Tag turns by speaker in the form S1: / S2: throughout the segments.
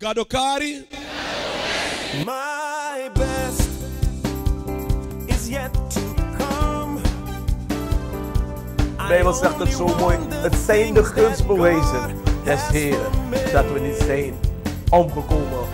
S1: Gadokari. My best is yet to come. Bijbel zegt het zo mooi. Het zijn de bewezen. des Heeren dat we niet zijn omgekomen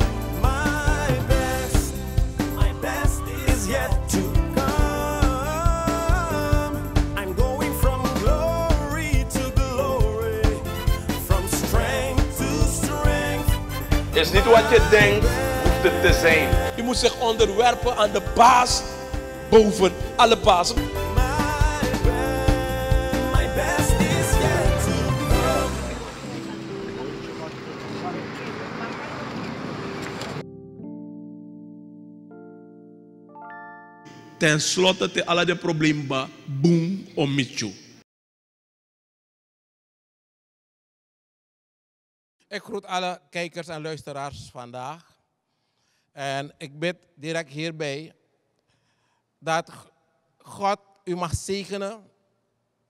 S1: Is niet wat je denkt, hoeft het te zijn. Je moet zich onderwerpen aan de baas boven alle bazen. Ten slotte te de problemen ba om omitju. Ik groet alle kijkers en luisteraars vandaag. En ik bid direct hierbij dat God u mag zegenen,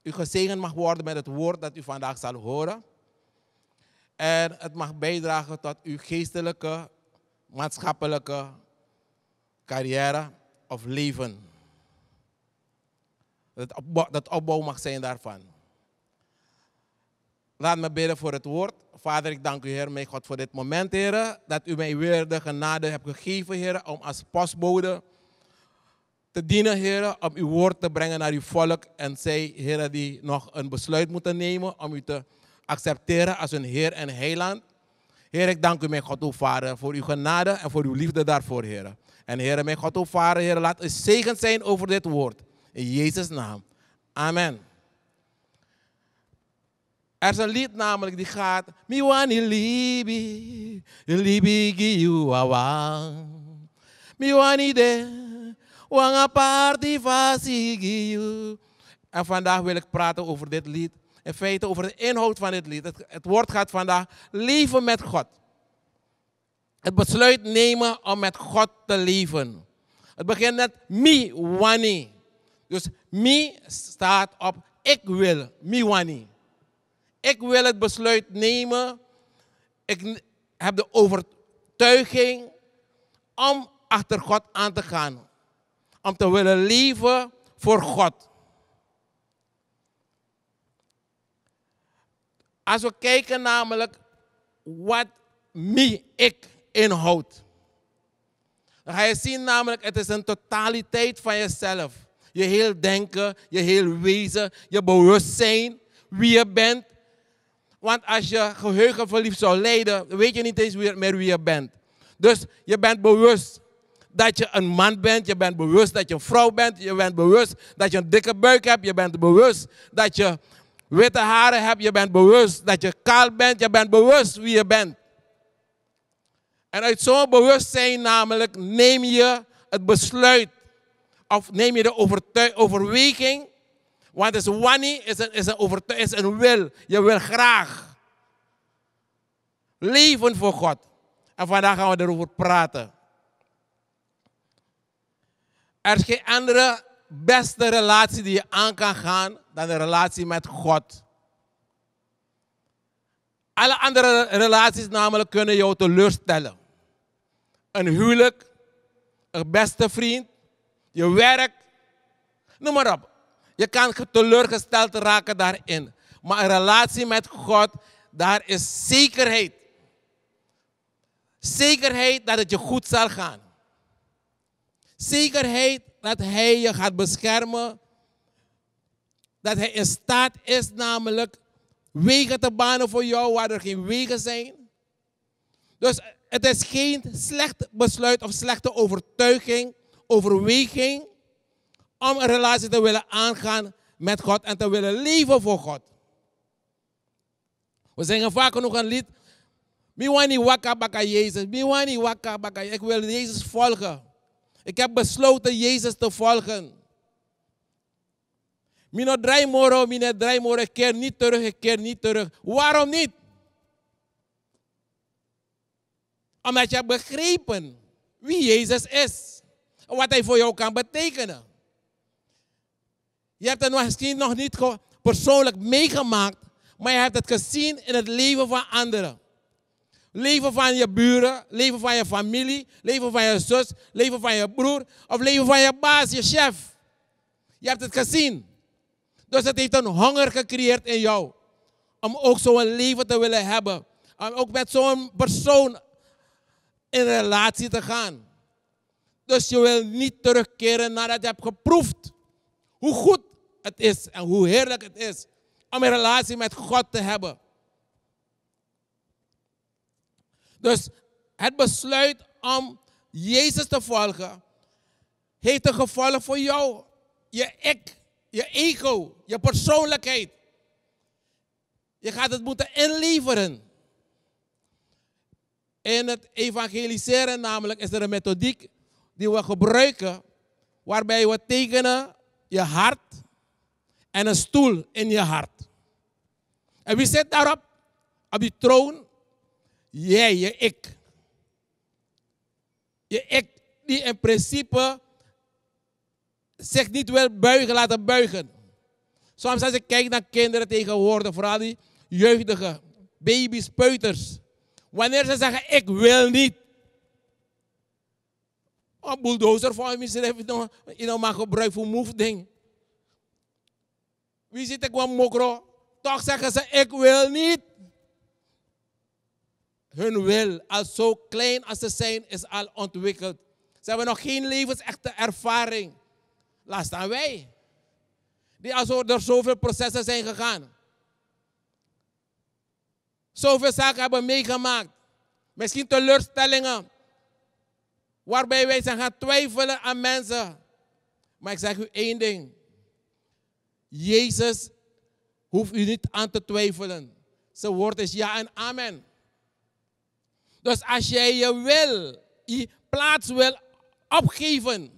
S1: u gezegend mag worden met het woord dat u vandaag zal horen. En het mag bijdragen tot uw geestelijke, maatschappelijke carrière of leven. Dat, opbouw, dat opbouw mag zijn daarvan. Laat me bidden voor het woord. Vader, ik dank u, Heer, mijn God, voor dit moment, Heer. Dat u mij weer de genade hebt gegeven, Heer, om als pasbode te dienen, Heer. Om uw woord te brengen naar uw volk. En zij, Heer, die nog een besluit moeten nemen om u te accepteren als hun Heer en Heiland. Heer, ik dank u, mijn God, o Vader, voor uw genade en voor uw liefde daarvoor, Heer. En Heer, mijn God, o Vader, Heer, laat u zegen zijn over dit woord. In Jezus' naam. Amen. Er is een lied namelijk die gaat. Miwani libi, libi giuawang. Miwani de, wanga partivasi giu. En vandaag wil ik praten over dit lied. In feite over de inhoud van dit lied. Het, het woord gaat vandaag leven met God. Het besluit nemen om met God te leven. Het begint met mi wani. Dus mi staat op ik wil, mi wani. Ik wil het besluit nemen. Ik heb de overtuiging om achter God aan te gaan. Om te willen leven voor God. Als we kijken namelijk wat mij ik, inhoudt. Dan ga je zien namelijk, het is een totaliteit van jezelf. Je heel denken, je heel wezen, je bewustzijn, wie je bent, want als je geheugenverliefd zou lijden, weet je niet eens meer wie je bent. Dus je bent bewust dat je een man bent. Je bent bewust dat je een vrouw bent. Je bent bewust dat je een dikke buik hebt. Je bent bewust dat je witte haren hebt. Je bent bewust dat je kaal bent. Je bent bewust wie je bent. En uit zo'n bewustzijn namelijk neem je het besluit of neem je de overweging want het is wanneer is een, is, een is een wil. Je wil graag leven voor God. En vandaag gaan we erover praten. Er is geen andere beste relatie die je aan kan gaan dan de relatie met God. Alle andere relaties namelijk kunnen jou teleurstellen. Een huwelijk, een beste vriend, je werk, noem maar op. Je kan teleurgesteld raken daarin. Maar een relatie met God, daar is zekerheid. Zekerheid dat het je goed zal gaan. Zekerheid dat Hij je gaat beschermen. Dat Hij in staat is namelijk wegen te banen voor jou waar er geen wegen zijn. Dus het is geen slecht besluit of slechte overtuiging, overweging om een relatie te willen aangaan met God en te willen leven voor God. We zingen vaak genoeg een lied. Miwani waka baka Jezus. Miwani waka baka. Ik wil Jezus volgen. Ik heb besloten Jezus te volgen. no draai moro, mine draai moro. Ik keer niet terug, ik keer niet terug. Waarom niet? Omdat je hebt begrepen wie Jezus is. En wat hij voor jou kan betekenen. Je hebt het misschien nog niet persoonlijk meegemaakt, maar je hebt het gezien in het leven van anderen. Leven van je buren, leven van je familie, leven van je zus, leven van je broer of leven van je baas, je chef. Je hebt het gezien. Dus het heeft een honger gecreëerd in jou. Om ook zo'n leven te willen hebben. Om ook met zo'n persoon in relatie te gaan. Dus je wil niet terugkeren nadat je hebt geproefd hoe goed het is en hoe heerlijk het is om een relatie met God te hebben. Dus het besluit om Jezus te volgen heeft een gevolg voor jou, je ik, je ego, je persoonlijkheid. Je gaat het moeten inleveren. In het evangeliseren namelijk is er een methodiek die we gebruiken waarbij we tekenen je hart, en een stoel in je hart. En wie zit daarop? Op die troon? Jij, je ik. Je ik die in principe zich niet wil buigen, laten buigen. Soms als ik kijk naar kinderen tegenwoordig, vooral die jeugdige baby's, peuters. Wanneer ze zeggen, ik wil niet. Een bulldozer van je misschien even nog, je nog maar gebruik voor move ding. Wie zit ik wel mokro? Toch zeggen ze, ik wil niet. Hun wil, als zo klein als ze zijn, is al ontwikkeld. Ze hebben nog geen levensechte ervaring. Laat staan wij. Die al door zoveel processen zijn gegaan. Zoveel zaken hebben meegemaakt. Misschien teleurstellingen. Waarbij wij zijn gaan twijfelen aan mensen. Maar ik zeg u één ding. Jezus hoeft u niet aan te twijfelen. Zijn woord is ja en amen. Dus als jij je wil, je plaats wil opgeven.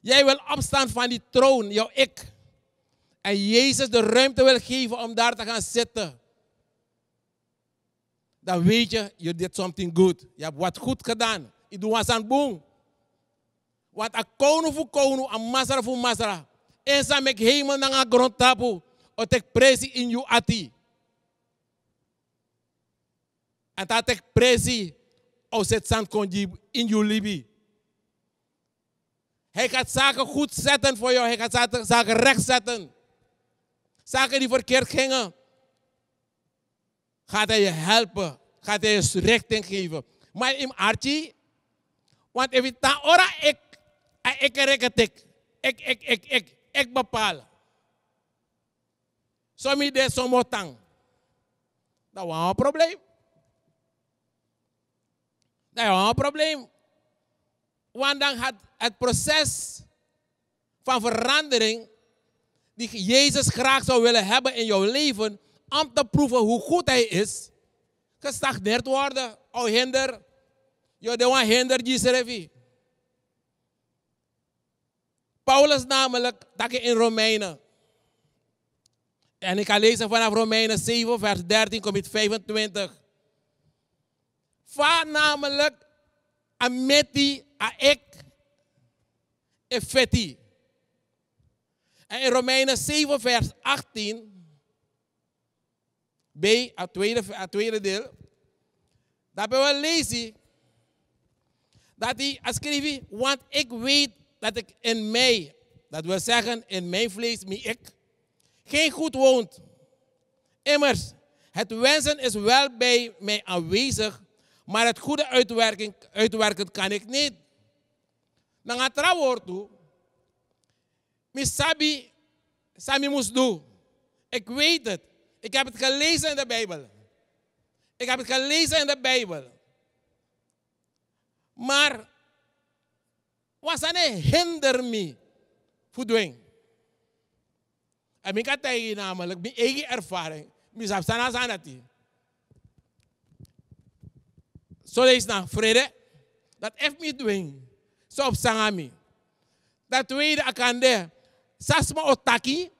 S1: Jij wil opstaan van die troon, jouw ik. En Jezus de ruimte wil geven om daar te gaan zitten. Dan weet je, je did something good. Je hebt wat goed gedaan. Je doet wat aan boem. Wat a kono voor kono, een masra voor masra. En mek hemel nanga grond tapu. O tek presi in you ati. En dat tek presi. O set zand konji in you libi. Hij gaat zaken goed zetten voor jou. Hij gaat zaken recht zetten. Zaken die verkeerd gingen. Gaat hij je helpen. Gaat hij je richting geven. Maar in Archie. Want even ta ora ik. Ik reketik. Ik, ik, ik, ik bepaal. bepala. So zijn de tang. Dat was een probleem. Dat is een probleem. Want dan had het proces van verandering die Jezus graag zou willen hebben in jouw leven, om te proeven hoe goed Hij is, gestagneerd worden of hinder. Je de hinder die Paulus namelijk, dat je in Romeinen. En ik ga lezen vanaf Romeinen 7, vers 13, kom het 25. Vaar namelijk Metti, a ik, effetti. En in Romeinen 7, vers 18, B, het tweede, tweede deel, daar ben we lezen dat hij schreef, want ik weet dat ik in mij, dat wil zeggen in mijn vlees, mijn ik, geen goed woont. Immers, het wensen is wel bij mij aanwezig, maar het goede uitwerken, uitwerken kan ik niet. Dan gaat er woord toe. Misabi, Sami moest doen. Ik weet het. Ik heb het gelezen in de Bijbel. Ik heb het gelezen in de Bijbel. Maar wasane hinder me voedoen. En ik had tegen namelijk mijn eigen ervaring. Mijn zelfstandig aan het die. Zo lees naar vrede. Dat heeft me doen. Zo op sangami. Dat tweede akande. Sasma otaki.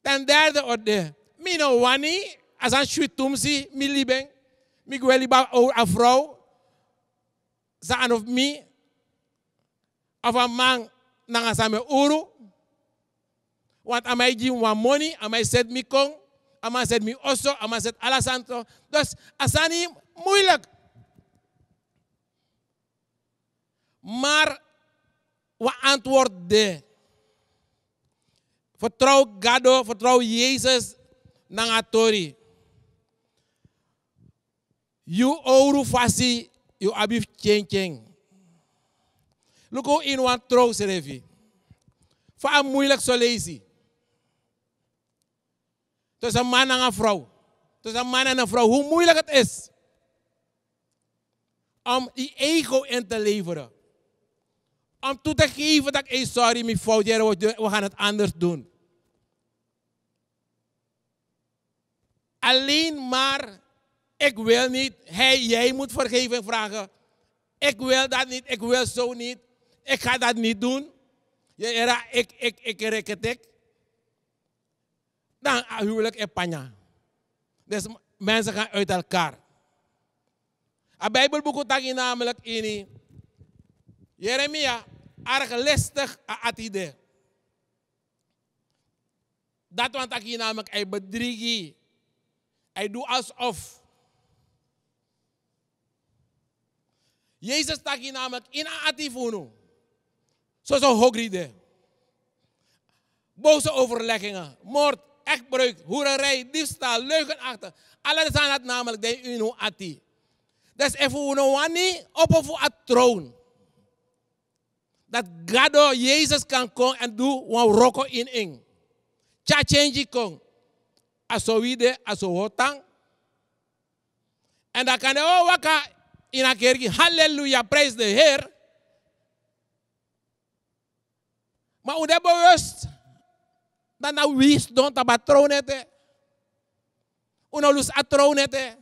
S1: Ten derde orde. Mino wani. Als een schutumsi. Mi liben. Mi gweli ba ou afrouw. zaan of me, of man nanga same uru What am I giving one money am I said mi kong am I said mi oso am I said alasanto dus asani Mar wa antwoord de. vertrouw gado, vertrouw Jesus nanga tori you oru fasi Je abif chen chen. Look hoe in want troost revi. moeilijk zo lazy. Tussen een man en een vrouw. Tussen een man en vrouw. Hoe moeilijk het is. Om um, die ego in te leveren. Om um, toe te geven dat ik, sorry, mijn fout, we gaan het anders doen. Alleen maar ik wil niet. Hij, jij moet vergeving vragen. Ik wil dat niet. Ik wil zo niet. Ik ga dat niet doen. Je ik, ik, ik, ik, ik. Dan ah, huwelijk in panya. Dus mensen gaan uit elkaar. A Bijbelboek tagi namelijk in. Jeremia, erg listig atide. Dat want ik namelijk, hij bedriegt. Hij doet alsof. Jezus staat hier namelijk in atifunu. Zoals een hogride. Boze overleggingen, moord, echtbreuk, hoererij, diefstal, leugenachtig. Alles aan het namelijk de unu ati. Dus even een wani op of troon. Dat God Jezus kan komen en doen wat roko in ing. Cha change kon. Aso wide, aso hotang. En dan kan de oh waka, in een kerk, halleluja, prijs de Heer. Maar hoe dat dan dat nou wies don taba tronete. Uno lus a tronete.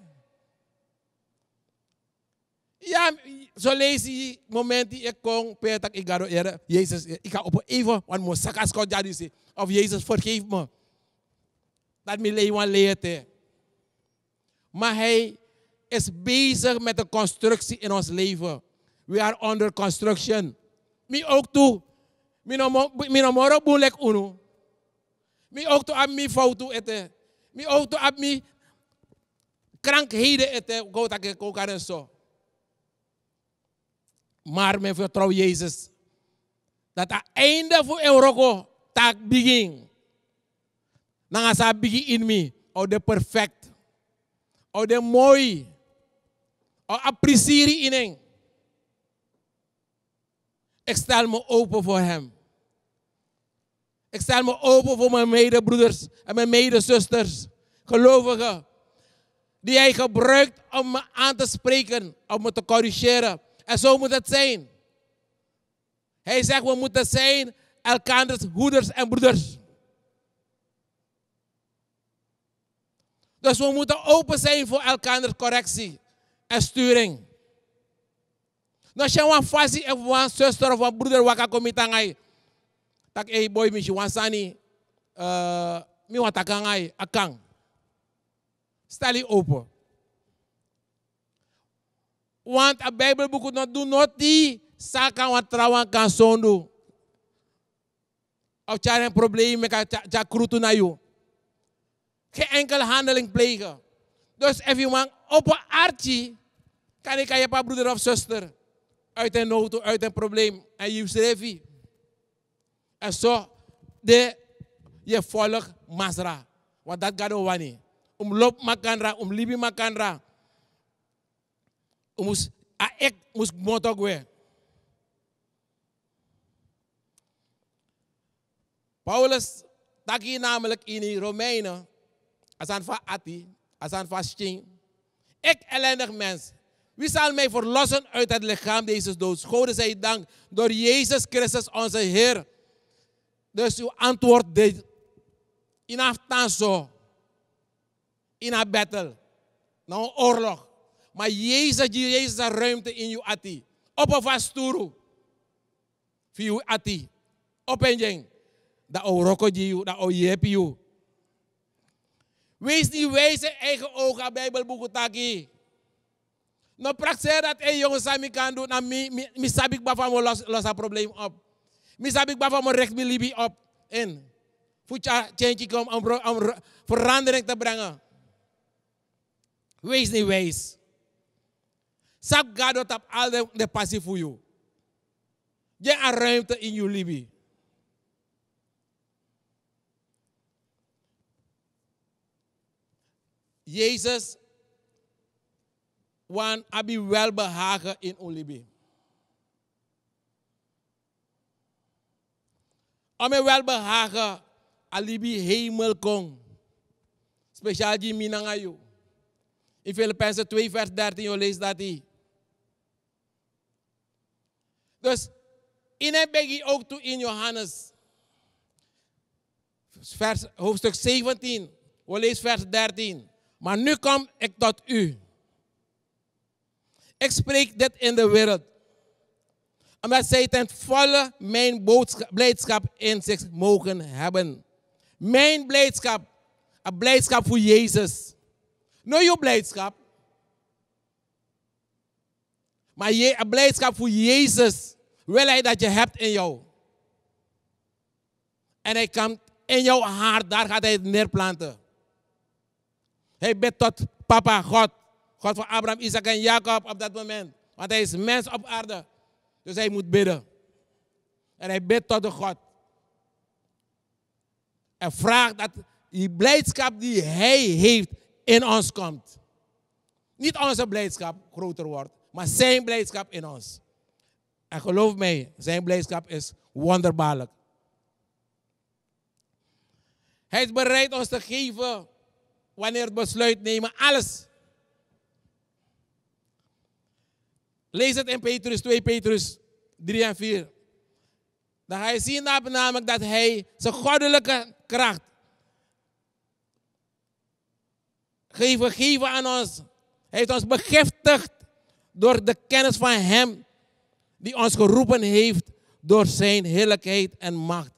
S1: Nou ja, zo lees je moment die ik kom, petak ik ga door Jezus, ik ga op even, want mijn sakas kon ja dus. Of Jezus vergeef me. Dat me leeuwen leert. Maar hij is bezig met de constructie in ons leven. We are under construction. Mi ook toe. Mi no moro boelek unu. Mi ook toe ab mi foto ete. Mi ook toe ab mi krankheden ete. Go tak ik ook aan zo. Maar men vertrouw Jezus. Dat het einde voor roko tak begin. Nanga sa begin in mij, oude oh, de perfect. oude oh, de mooi appreciëren in Ik stel me open voor hem. Ik stel me open voor mijn medebroeders en mijn medezusters, gelovigen, die hij gebruikt om me aan te spreken, om me te corrigeren. En zo moet het zijn. Hij zegt, we moeten zijn elkaanders hoeders en broeders. Dus we moeten open zijn voor elkaanders correctie. é sturing. Nós temos uma fase, uma sister, uma brother, waka ngai Tak ei boy mishi ah, wansani, mi watakangai, akang. Stali opo, Want a Bible book not do not di saka wa trawan kansondo. Of charen um problema ka ja krutu na yo. Geen enkel handeling Dus als op een artje kan ik aan je broeder of zuster uit een nood, uit een probleem en je schrijft. En zo de je volg masra. wat dat gaat over niet. Om loop makandra, om libi makandra. Om ons a ah, ek moest motok weer. Paulus, dat namelijk in die Romeinen, als aan van Ati, als Fasting. vasting. Ik ellendig mens. Wie zal mij verlossen uit het lichaam deze dood. God zij dank door Jezus Christus onze Heer. Dus uw antwoord deed In zo. In een battle. Na een oorlog. Maar Jezus, Jezus heeft ruimte in uw atti. Op een vasturu. Voor uw atti. Op een jeng. Dat ook u, dat ook jeep Wees niet wijs in eigen ogen, Bijbelboek Taki. No prakseer dat een jongen sami kan doen, dan nou, mi sabik bafa mo los los probleem op. Mi sabik bafa mo recht mi libi op. En voetja tjentje kom om, om verandering te brengen. Wees niet wijs. Sap gado tap al de, de passie voor jou. Je hebt ruimte in je libi. Jezus, want wel welbehagen in Olibi. Om een welbehagen, alibi hemel kon. Speciaal die minangayo. In Filippenzen 2 vers 13, je leest dat hij. Dus in het begin ook toe in Johannes. Vers, hoofdstuk 17, we lezen vers 13. Maar nu kom ik tot u. Ik spreek dit in de wereld. Omdat zij ten volle mijn blijdschap in zich mogen hebben. Mijn blijdschap. Een blijdschap voor Jezus. Nu jouw blijdschap. Maar een blijdschap voor Jezus wil hij dat je hebt in jou. En hij komt in jouw hart, daar gaat hij het neerplanten. Hij bidt tot papa, God. God van Abraham, Isaac en Jacob op dat moment. Want hij is mens op aarde. Dus hij moet bidden. En hij bidt tot de God. En vraagt dat die blijdschap die hij heeft in ons komt. Niet onze blijdschap groter wordt, maar zijn blijdschap in ons. En geloof mij, zijn blijdschap is wonderbaarlijk. Hij is bereid ons te geven wanneer het besluit nemen, alles. Lees het in Petrus 2, Petrus 3 en 4. Dan ga je zien dat namelijk dat hij zijn goddelijke kracht geven, geven aan ons. Hij heeft ons begiftigd door de kennis van hem die ons geroepen heeft door zijn heerlijkheid en macht.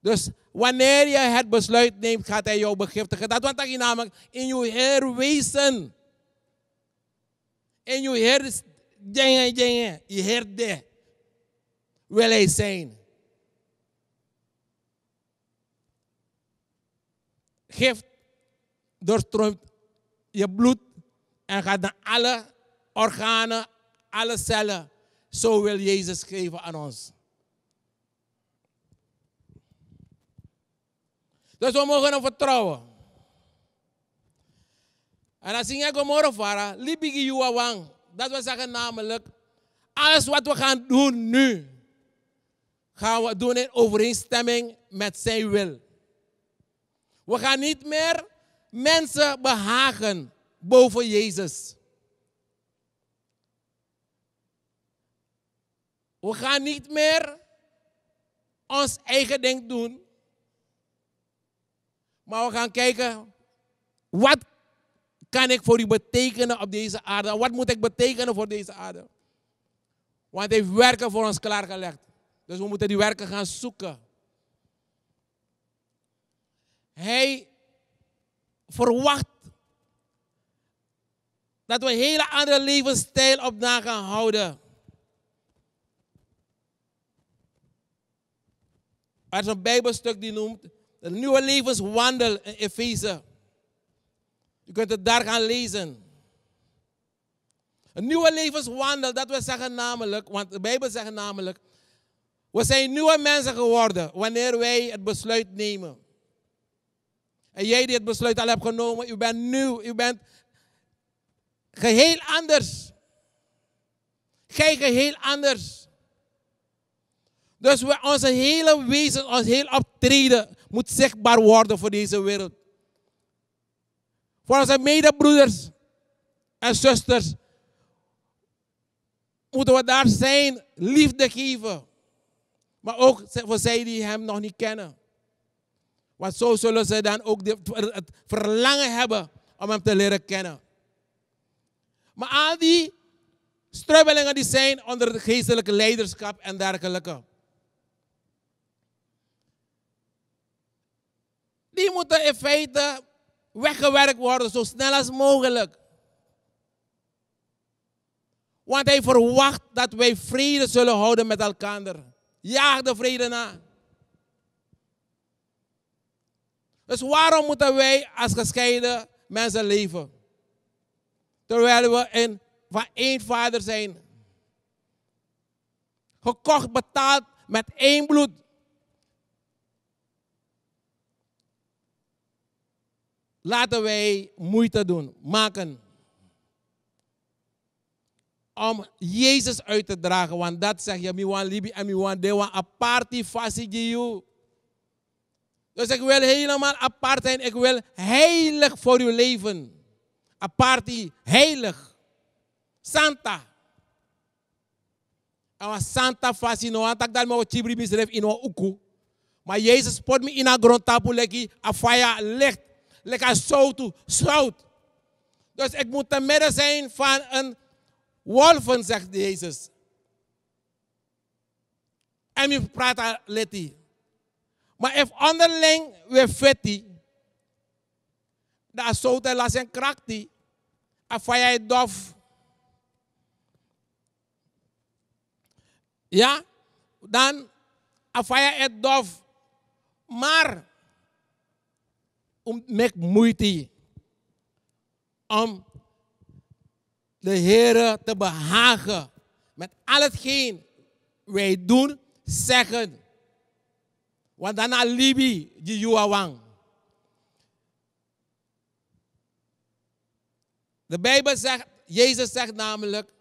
S1: Dus Wanneer je het besluit neemt, gaat hij jou begiftigen. Dat want hij namelijk in je wezen. In je her... Dingen, dingen. Je herde. Wil hij zijn. Gift doorstroomt je bloed en gaat naar alle organen, alle cellen. Zo wil Jezus geven aan ons. Dus we mogen vertrouwen. En dan zing ik omhoog vara, libigi Dat we zeggen namelijk, alles wat we gaan doen nu, gaan we doen in overeenstemming met zijn wil. We gaan niet meer mensen behagen boven Jezus. We gaan niet meer ons eigen ding doen. Maar we gaan kijken, wat kan ik voor u betekenen op deze aarde? Wat moet ik betekenen voor deze aarde? Want hij heeft werken voor ons klaargelegd. Dus we moeten die werken gaan zoeken. Hij verwacht dat we een hele andere levensstijl op na gaan houden. Er is een Bijbelstuk die noemt een nieuwe levenswandel in Efeze. Je kunt het daar gaan lezen. Een nieuwe levenswandel, dat we zeggen namelijk, want de Bijbel zegt namelijk, we zijn nieuwe mensen geworden wanneer wij het besluit nemen. En jij die het besluit al hebt genomen, u bent nieuw, u bent geheel anders. Jij geheel anders. Dus we, onze hele wezen, ons heel optreden moet zichtbaar worden voor deze wereld. Voor onze medebroeders en zusters moeten we daar zijn, liefde geven. Maar ook voor zij die Hem nog niet kennen. Want zo zullen ze dan ook het verlangen hebben om Hem te leren kennen. Maar al die strubbelingen die zijn onder het geestelijke leiderschap en dergelijke. die moeten in feite weggewerkt worden zo snel als mogelijk. Want hij verwacht dat wij vrede zullen houden met elkaar. Jaag de vrede na. Dus waarom moeten wij als gescheiden mensen leven? Terwijl we in, van één vader zijn. Gekocht, betaald met één bloed. laten wij moeite doen, maken. Om Jezus uit te dragen, want dat zeg je, miwan libi en miwan dewa aparti fasigiu. Dus ik wil helemaal apart zijn, ik wil heilig voor uw leven. Aparti, heilig. Santa. En Santa fasino, no, want ik dat mijn chibri in in uku. Maar Jezus spot me in een grond a fire licht lekker zout, zout. Dus ik moet te midden zijn van een wolven, zegt Jezus. En we praten letty. Maar if onderling we fetty, dat zout las en krachtig, en van jij dof. Ja, dan afaya het dof. Maar met moeite om de Heer te behagen met al hetgeen wij doen, zeggen. Want dan alibi die wang. De Bijbel zegt, Jezus zegt namelijk,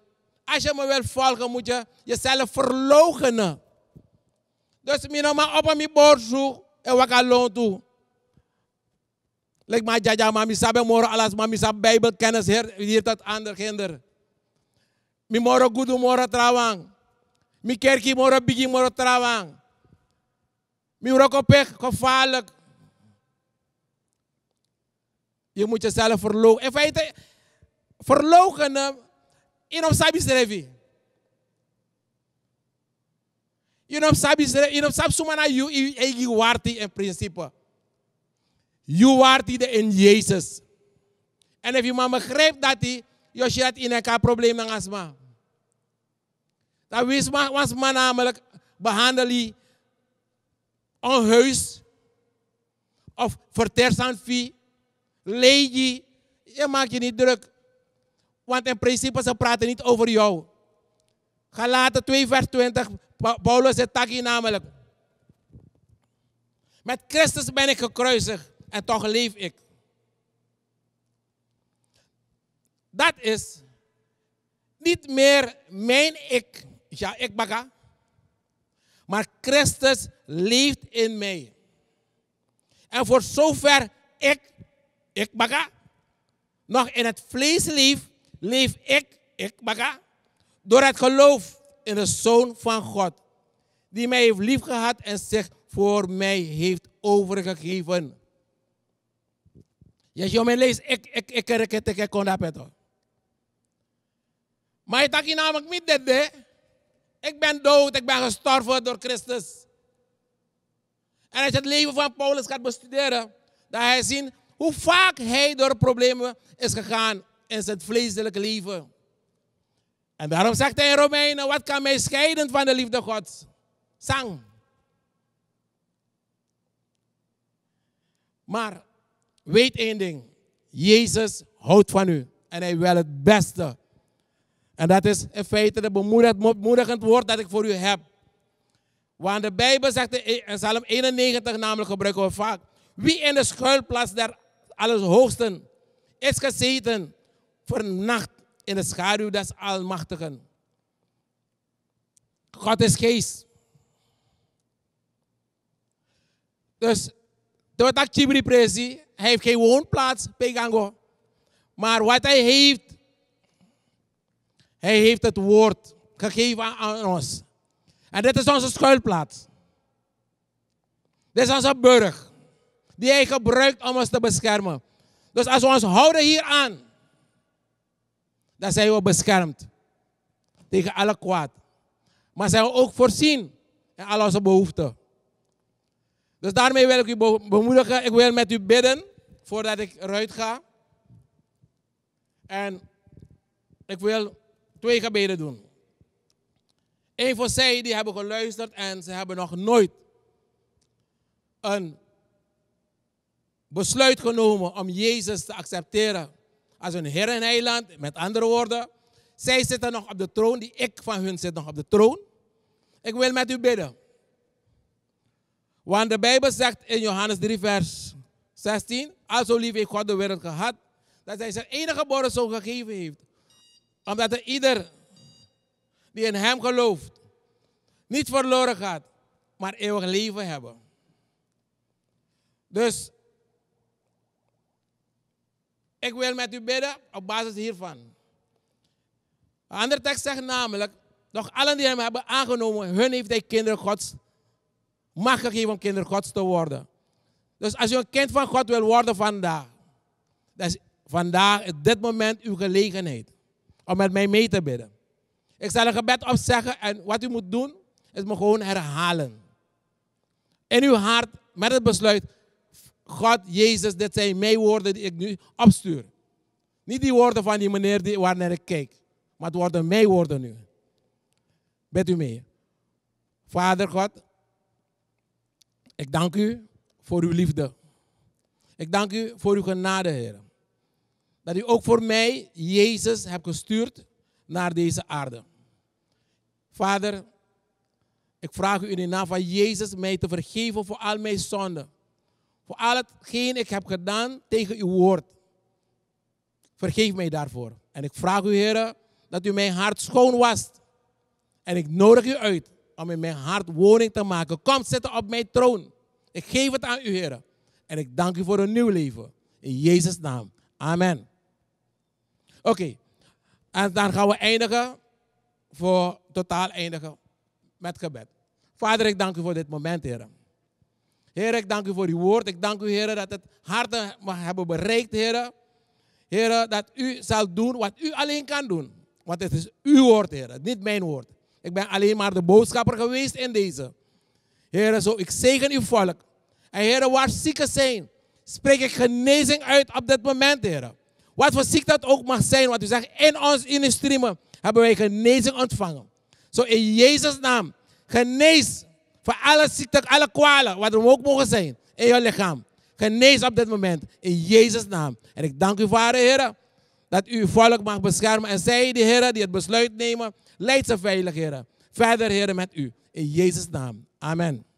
S1: als je me wil volgen, moet je jezelf verloochenen. Dus mina ma op mijn boord zoek en wat loon toe. Lijkt maar jaja mami sabe moro alas mami sabe bijbelkennis hier dat ander kinder. Mi moro gudu moro trawang. Mi kerki moro bigi moro trawang. Mi roko pech gevaarlijk. Je moet jezelf verlogen. In feite, verlogenen in op sabis revi. In op sabis revi. In op sabis sumana you, egi warti en in principe. You are die in Jezus. En als je maar begrijpt dat hij, je had in elkaar problemen met astma. Dat wist maar, was maar namelijk behandel je onheus of vertersend vie, leed je, je maakt je niet druk. Want in principe ze praten niet over jou. Galaten 2 vers 20, Paulus zegt namelijk. Met Christus ben ik gekruisigd en toch leef ik. Dat is niet meer mijn ik, ja ik baga, maar Christus leeft in mij. En voor zover ik, ik baga, nog in het vlees leef, leef ik, ik baga, door het geloof in de Zoon van God, die mij heeft liefgehad en zich voor mij heeft overgegeven. Yes, yo me lees, ik, ik, ik, ik, ik, ik, ik kon Maar ik dacht namelijk niet dit, Ik ben dood, ik ben gestorven door Christus. En als je het leven van Paulus gaat bestuderen, dan ga je zien hoe vaak hij door problemen is gegaan in zijn vleeselijke leven. En daarom zegt hij in Romeinen, wat kan mij scheiden van de liefde Gods? Zang. Maar Weet één ding. Jezus houdt van u. En hij wil het beste. En dat is in feite het bemoedigend woord dat ik voor u heb. Want de Bijbel zegt in Psalm 91 namelijk gebruiken we vaak. Wie in de schuilplaats der Allerhoogsten is gezeten, nacht in de schaduw des Almachtigen. God is geest. Dus de Chibri Prezi, hij heeft geen woonplaats, Pegango. Maar wat hij heeft, hij heeft het woord gegeven aan ons. En dit is onze schuilplaats. Dit is onze burg. Die hij gebruikt om ons te beschermen. Dus als we ons houden hier aan, dan zijn we beschermd tegen alle kwaad. Maar zijn we ook voorzien in al onze behoeften. Dus daarmee wil ik u bemoedigen. Ik wil met u bidden voordat ik eruit ga. En ik wil twee gebeden doen. Eén voor zij die hebben geluisterd en ze hebben nog nooit een besluit genomen om Jezus te accepteren als hun Heer en Heiland. Met andere woorden, zij zitten nog op de troon, die ik van hun zit nog op de troon. Ik wil met u bidden want de Bijbel zegt in Johannes 3, vers 16: Also lief heeft God de wereld gehad, dat hij zijn enige geboren zoon gegeven heeft. Omdat er ieder die in hem gelooft, niet verloren gaat, maar eeuwig leven hebben. Dus ik wil met u bidden op basis hiervan. Een andere tekst zegt namelijk: Doch allen die hem hebben aangenomen, hun heeft hij kinderen Gods mag gegeven om kinderen Gods te worden. Dus als je een kind van God wil worden vandaag, dat is vandaag, op dit moment, uw gelegenheid om met mij mee te bidden. Ik zal een gebed opzeggen en wat u moet doen, is me gewoon herhalen. In uw hart met het besluit, God, Jezus, dit zijn mijn woorden die ik nu opstuur. Niet die woorden van die meneer die, waarnaar ik kijk, maar het worden mijn woorden nu. Bid u mee? Vader God, ik dank u voor uw liefde. Ik dank u voor uw genade, Heer. Dat u ook voor mij, Jezus, hebt gestuurd naar deze aarde. Vader, ik vraag u in de naam van Jezus mij te vergeven voor al mijn zonden. Voor al hetgeen ik heb gedaan tegen uw woord. Vergeef mij daarvoor. En ik vraag u, Heer, dat u mijn hart schoon wast. En ik nodig u uit om in mijn hart woning te maken. Kom zitten op mijn troon. Ik geef het aan u, Heer. En ik dank u voor een nieuw leven. In Jezus' naam. Amen. Oké. En dan gaan we eindigen. Voor totaal eindigen. Met gebed. Vader, ik dank u voor dit moment, Heer. Heer, ik dank u voor uw woord. Ik dank u, Heer, dat het harten mag hebben bereikt, Heer. Heer, dat u zal doen wat u alleen kan doen. Want het is uw woord, Heer. Niet mijn woord. Ik ben alleen maar de boodschapper geweest in deze. Heren, zo, ik zegen uw volk. En heren, waar zieken zijn, spreek ik genezing uit op dit moment, heren. Wat voor ziekte dat ook mag zijn, wat u zegt, in ons in industrie hebben wij genezing ontvangen. Zo in Jezus' naam, genees voor alle ziekte, alle kwalen, wat er ook mogen zijn, in je lichaam. Genees op dit moment, in Jezus' naam. En ik dank u, Vader, heren, dat u volk mag beschermen. En zij, die heren, die het besluit nemen Leid ze veilig, heren. Verder, heren, met u. In Jezus' naam. Amen.